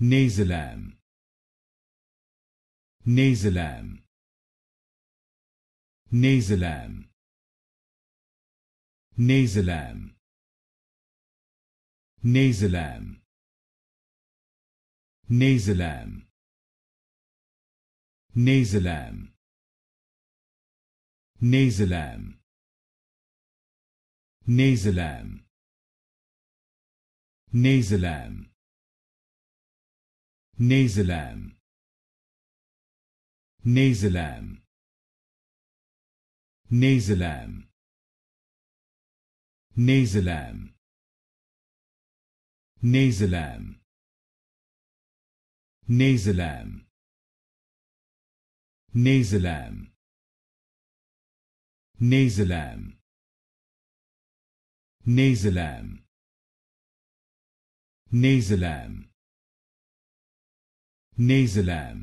Neyzilem. Neyzilem. Neyzilem. Neyzilem. Neyzilem. Neyzilem. Neyzilem. Neyzilem. Neyzilem. Nasalam Nasalam Nasalam Nasalam Nasalam Nasalam Nasalam Nasalam Nasalam Nazalam.